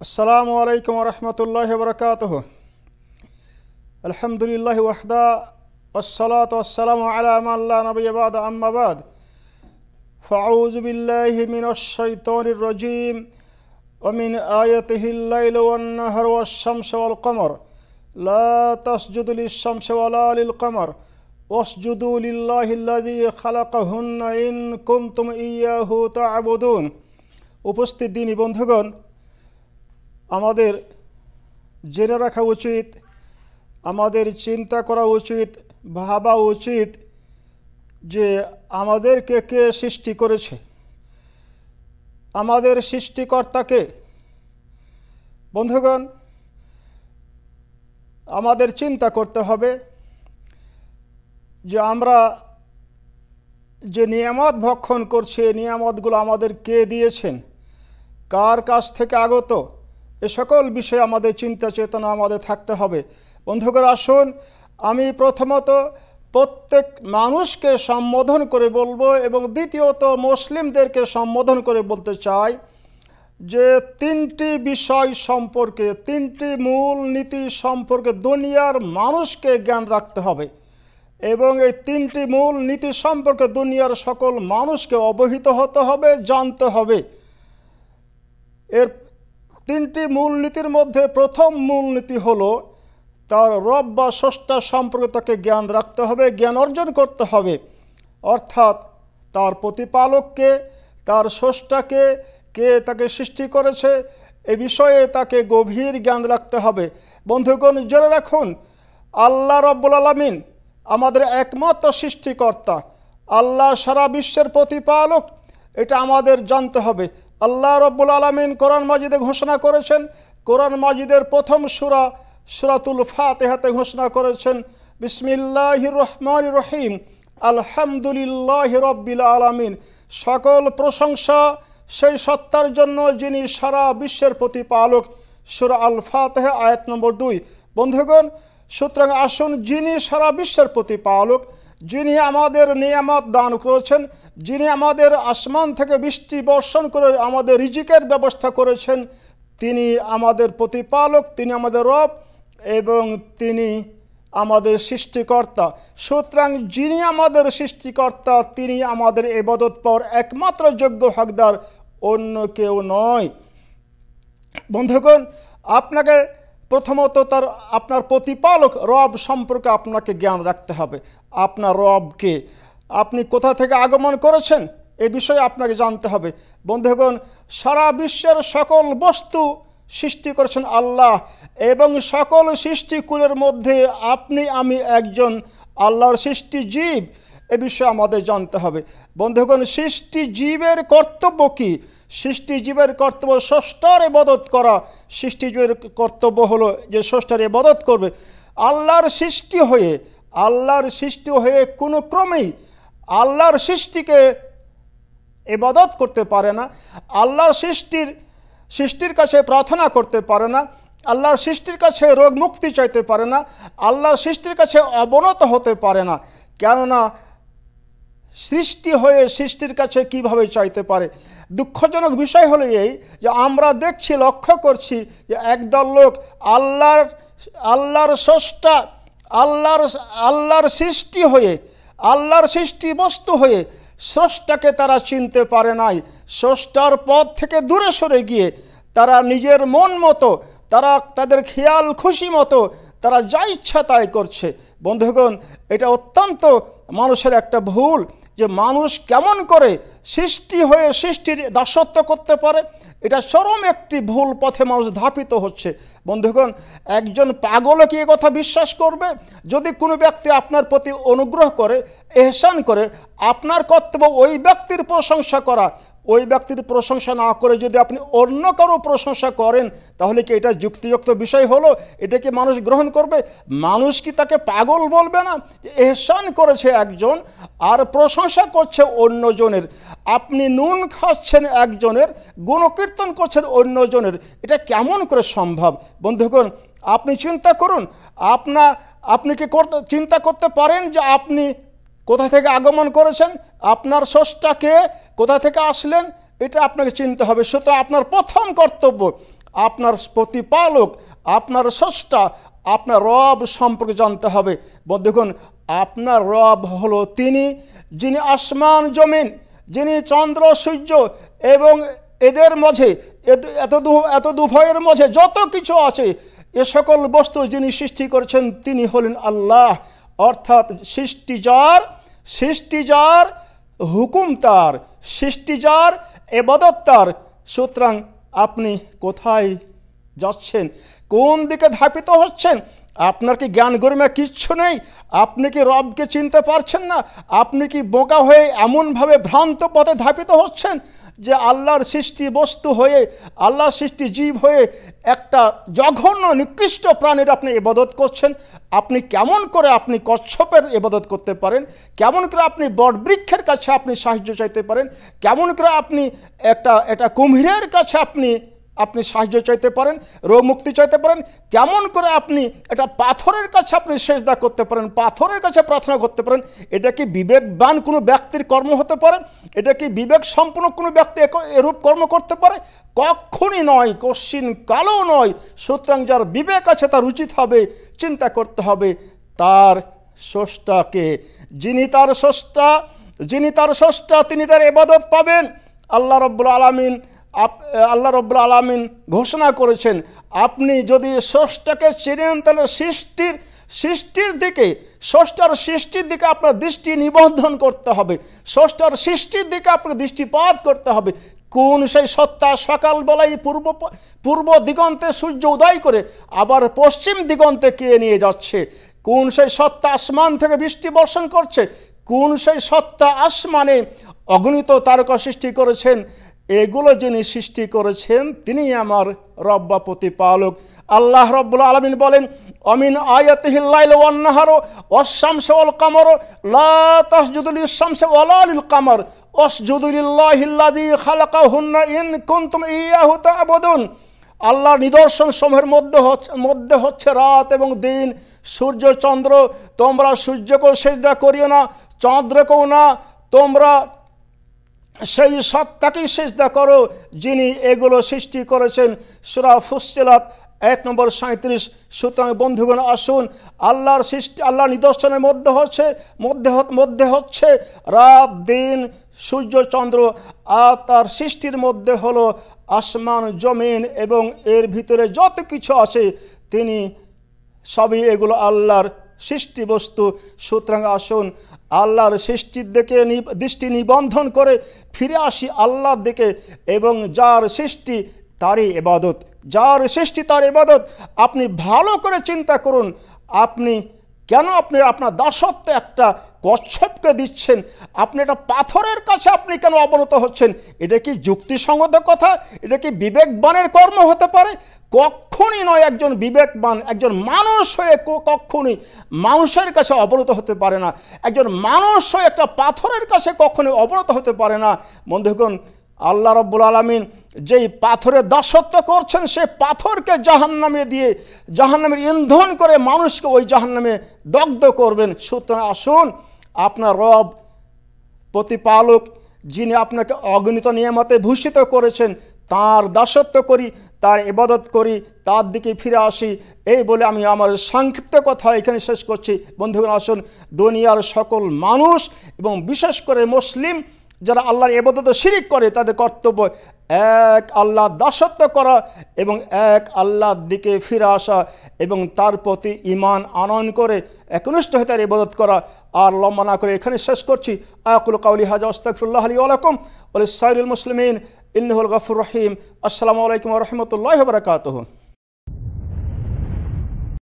السلام عليكم ورحمة الله وبركاته الحمد لله وحده والصلاة والسلام على من لا نبي بعد أما بعد فأعوذ بالله من الشيطان الرجيم ومن آيته الليل والنهر والشمس والقمر لا تسجد للشمس ولا للقمر واسجدوا لله الذي خلقهن إن كنتم إياه تعبدون وبست الدين بندقون আমাদের জেনে রাখা উচিত আমাদের চিন্তা করা উচিত ভাবা উচিত যে আমাদেরকে কে সৃষ্টি করেছে আমাদের সৃষ্টিকর্তাকে বন্ধুগণ আমাদের চিন্তা করতে হবে যে আমরা যে নিয়ামত ভক্ষণ করছে নিয়ামতগুলো আমাদের কে দিয়েছেন কার কাছ থেকে আগত এ সকল বিষয়ে আমাদের চিন্তা চেতনা আমাদের থাকতে হবে বন্ধুগণ আসুন আমি প্রথমত প্রত্যেক মানুষকে সম্বোধন করে বলবো এবং দ্বিতীয়ত মুসলিমদেরকে সম্বোধন করে বলতে চাই যে তিনটি বিষয় সম্পর্কে তিনটি মূল নীতি সম্পর্কে দুনিয়ার মানুষকে জ্ঞান রাখতে হবে এবং এই তিনটি মূল নীতি সম্পর্কে দুনিয়ার সকল মানুষকে অবহিত হতে হবে জানতে হবে এর তিনটি মূলনীতির মধ্যে প্রথম মূলনীতি হলো তার রব বা স্রষ্টা সম্পর্কে তাকে জ্ঞান রাখতে হবে জ্ঞান অর্জন করতে হবে অর্থাৎ তার প্রতিপালককে তার স্রষ্টাকে কে তাকে সৃষ্টি করেছে এ বিষয়ে তাকে গভীর জ্ঞান রাখতে হবে বন্ধুগণ জেনে রাখুন আল্লাহ রব্বুল আলমিন আমাদের একমাত্র সৃষ্টিকর্তা আল্লাহ সারা বিশ্বের প্রতিপালক এটা আমাদের জানতে হবে আল্লাহ রব্বুল আলমিন কোরআন মাজিদে ঘোষণা করেছেন কোরআন মাজিদের প্রথম সুরা সুরাতুল ফাতেহাতে ঘোষণা করেছেন বিসমিল্লাহ রহমান রহিম আলহামদুলিল্লাহ রব্বিল আলমিন সকল প্রশংসা সেই সত্তার জন্য যিনি সারা বিশ্বের প্রতিপালক সুরা আল ফাতেহা আয়াত নম্বর দুই বন্ধুগণ সুতরাং আসুন যিনি সারা বিশ্বের প্রতিপালক যিনি আমাদের নিয়ামত দান করেছেন যিনি আমাদের আসমান থেকে বৃষ্টি বর্ষণ করে আমাদের রিজিকের ব্যবস্থা করেছেন তিনি আমাদের প্রতিপালক তিনি আমাদের রব এবং তিনি আমাদের সৃষ্টিকর্তা সুতরাং যিনি আমাদের সৃষ্টিকর্তা তিনি আমাদের এবাদত পর একমাত্র যোগ্য হকদার অন্য কেউ নয় বন্ধুগণ আপনাকে প্রথমত তার আপনার প্রতিপালক রব সম্পর্কে আপনাকে জ্ঞান রাখতে হবে আপনার রবকে আপনি কোথা থেকে আগমন করেছেন এ বিষয়ে আপনাকে জানতে হবে বন্ধুগণ সারা বিশ্বের সকল বস্তু সৃষ্টি করেছেন আল্লাহ এবং সকল সৃষ্টিকুলের মধ্যে আপনি আমি একজন আল্লাহর সৃষ্টি জীব এ বিষয়ে আমাদের জানতে হবে বন্ধুগণ সৃষ্টি জীবের কর্তব্য কী সৃষ্টি জীবের কর্তব্য ষষ্ঠার এবাদত করা সৃষ্টি জীবের কর্তব্য হলো যে ষষ্ঠার এবাদত করবে আল্লাহর সৃষ্টি হয়ে আল্লাহর সৃষ্টি হয়ে কোনো ক্রমেই আল্লাহর সৃষ্টিকে এবাদত করতে পারে না আল্লাহর সৃষ্টির সৃষ্টির কাছে প্রার্থনা করতে পারে না আল্লাহর সৃষ্টির কাছে রোগ মুক্তি চাইতে পারে না আল্লাহর সৃষ্টির কাছে অবনত হতে পারে না কেননা সৃষ্টি হয়ে সৃষ্টির কাছে কিভাবে চাইতে পারে দুঃখজনক বিষয় হলো এই যে আমরা দেখছি লক্ষ্য করছি যে একদল লোক আল্লাহর আল্লাহর স্রষ্টা আল্লাহর আল্লাহর সৃষ্টি হয়ে আল্লাহর সৃষ্টি বস্তু হয়ে স্রষ্টাকে তারা চিনতে পারে নাই স্রষ্টার পথ থেকে দূরে সরে গিয়ে তারা নিজের মন মতো তারা তাদের খেয়াল খুশি মতো তারা যা ইচ্ছা তাই করছে বন্ধুগণ এটা অত্যন্ত মানুষের একটা ভুল যে মানুষ কেমন করে সৃষ্টি হয়ে সৃষ্টির দাসত্ব করতে পারে এটা চরম একটি ভুল পথে মানুষ ধাপিত হচ্ছে বন্ধুগণ একজন পাগলও কি কথা বিশ্বাস করবে যদি কোনো ব্যক্তি আপনার প্রতি অনুগ্রহ করে এহসান করে আপনার কর্তব্য ওই ব্যক্তির প্রশংসা করা ওই ব্যক্তির প্রশংসা না করে যদি আপনি অন্য কারো প্রশংসা করেন তাহলে কি এটা যুক্তিযুক্ত বিষয় হলো এটা কি মানুষ গ্রহণ করবে মানুষ কি তাকে পাগল বলবে না এহসান করেছে একজন আর প্রশংসা করছে অন্যজনের আপনি নুন খাচ্ছেন একজনের গুণকীর্তন করছেন অন্যজনের এটা কেমন করে সম্ভব বন্ধুগণ আপনি চিন্তা করুন আপনা আপনি কি করতে চিন্তা করতে পারেন যে আপনি কোথা থেকে আগমন করেছেন আপনার সোর্সটাকে কোথা থেকে আসলেন এটা আপনাকে চিনতে হবে সুতরাং আপনার প্রথম কর্তব্য আপনার প্রতিপালক আপনার সষ্টা আপনার রব সম্পর্কে জানতে হবে দেখুন আপনার রব হলো তিনি যিনি আসমান জমিন যিনি চন্দ্র সূর্য এবং এদের মাঝে এত দু এত দুভয়ের মাঝে যত কিছু আছে এ সকল বস্তু যিনি সৃষ্টি করেছেন তিনি হলেন আল্লাহ অর্থাৎ সৃষ্টিজর সৃষ্টিজর হুকুম তার সৃষ্টিজর এবাদত তার সুতরাং আপনি কোথায় যাচ্ছেন কোন দিকে ধাপিত হচ্ছেন আপনার কি জ্ঞান গরিমা কিচ্ছু নেই আপনি কি রবকে চিনতে পারছেন না আপনি কি বোকা হয়ে এমনভাবে ভ্রান্ত পথে ধাপিত হচ্ছেন যে আল্লাহর সৃষ্টি বস্তু হয়ে আল্লাহর সৃষ্টি জীব হয়ে একটা জঘন্য নিকৃষ্ট প্রাণীর আপনি এবাদত করছেন আপনি কেমন করে আপনি কচ্ছপের এবাদত করতে পারেন কেমন করে আপনি বটবৃক্ষের কাছে আপনি সাহায্য চাইতে পারেন কেমন করে আপনি একটা এটা কুমিরের কাছে আপনি আপনি সাহায্য চাইতে পারেন রোগ মুক্তি চাইতে পারেন কেমন করে আপনি এটা পাথরের কাছে আপনি সেজদা করতে পারেন পাথরের কাছে প্রার্থনা করতে পারেন এটা কি বিবেকবান কোনো ব্যক্তির কর্ম হতে পারে এটা কি বিবেক সম্পন্ন কোনো ব্যক্তি এরূপ কর্ম করতে পারে কখনই নয় কশ্চিন কালো নয় সুতরাং যার বিবেক আছে তার উচিত হবে চিন্তা করতে হবে তার স্রষ্টাকে যিনি তার স্রষ্টা যিনি তার স্রষ্টা তিনি তার এবাদত পাবেন আল্লাহ রব্বুল আলমিন আপ আল্লাহ রব্লা আলমিন ঘোষণা করেছেন আপনি যদি ষষ্ঠকে চিনেন তাহলে সৃষ্টির সৃষ্টির দিকে ষষ্ঠার সৃষ্টির দিকে আপনার দৃষ্টি নিবন্ধন করতে হবে ষষ্ঠার সৃষ্টির দিকে আপনার দৃষ্টিপাত করতে হবে কোন সেই সত্তা সকালবেলায় পূর্ব পূর্ব দিগন্তে সূর্য উদয় করে আবার পশ্চিম দিগন্তে কে নিয়ে যাচ্ছে কোন সেই সত্তা আসমান থেকে বৃষ্টি বর্ষণ করছে কোন সেই সত্তা আসমানে অগণিত তারকা সৃষ্টি করেছেন এগুলো যিনি সৃষ্টি করেছেন তিনি আমার রব্বা প্রতিপালক আল্লাহ রব্বুল আলমিন বলেন অমিন আয়াতিহিল্লাইল অন্নাহার অশামসে অল কামর লাসজুদুল ইসামসে অলালিল কামর অসজুদুলিল্লাহিল্লাদি খালাকা হুন্না ইন কুন্তুম ইয়াহু তাবুদুন আল্লাহর নিদর্শন সমূহের মধ্যে হচ্ছে মধ্যে হচ্ছে রাত এবং দিন সূর্য চন্দ্র তোমরা সূর্যকেও সেজদা করিও না চন্দ্রকেও না তোমরা সেই সত্তাকেই সেজদা করো যিনি এগুলো সৃষ্টি করেছেন সুরা ফুসিলাত এক নম্বর সাঁত্রিশ সুতরাং বন্ধুগণ আসুন আল্লাহর সৃষ্টি আল্লাহর নিদর্শনের মধ্যে হচ্ছে মধ্যে মধ্যে হচ্ছে রাত দিন সূর্য চন্দ্র আর তার সৃষ্টির মধ্যে হলো আসমান জমিন এবং এর ভিতরে যত কিছু আছে তিনি সবই এগুলো আল্লাহর সৃষ্টি বস্তু সুতরাং আসুন আল্লাহর সৃষ্টির দিকে দৃষ্টি নিবন্ধন করে ফিরে আসি আল্লাহর দিকে এবং যার সৃষ্টি তারই এবাদত যার সৃষ্টি তার এবাদত আপনি ভালো করে চিন্তা করুন আপনি কেন আপনি আপনার দাসত্ব একটা কচ্ছপকে দিচ্ছেন আপনি একটা পাথরের কাছে আপনি কেন অবনত হচ্ছেন এটা কি যুক্তিসঙ্গত কথা এটা কি বিবেকবানের কর্ম হতে পারে কখনই নয় একজন বিবেকবান একজন মানুষ হয়ে কখনই মানুষের কাছে অবনত হতে পারে না একজন মানুষ হয়ে একটা পাথরের কাছে কখনই অবনত হতে পারে না বন্ধুগণ আল্লাহ রব্বুল আলমিন যেই পাথরে দাসত্ব করছেন সে পাথরকে জাহান্নামে দিয়ে জাহান্নামের ইন্ধন করে মানুষকে ওই জাহান্নামে দগ্ধ করবেন সুতরাং আসুন আপনার রব প্রতিপালক যিনি আপনাকে অগণিত নিয়ামতে ভূষিত করেছেন তার দাসত্ব করি তার ইবাদত করি তার দিকে ফিরে আসি এই বলে আমি আমার সংক্ষিপ্ত কথা এখানে শেষ করছি বন্ধুগণ আসুন দুনিয়ার সকল মানুষ এবং বিশেষ করে মুসলিম যারা আল্লাহর এবাদত শিরিক করে তাদের কর্তব্য এক আল্লাহ দাসত্ব করা এবং এক আল্লাহর দিকে ফিরে আসা এবং তার প্রতি ইমান আনয়ন করে একনিষ্ঠ হয়ে তার এবাদত করা আর লম্বা না করে এখানে শেষ করছি আকুল কাউলি হাজা আস্তাকুল্লাহ আলী আলকম আলি সাইরুল মুসলিমিন ইন্নহুল গফুর রহিম আসসালামু আলাইকুম রহমতুল্লাহ বরকাতহ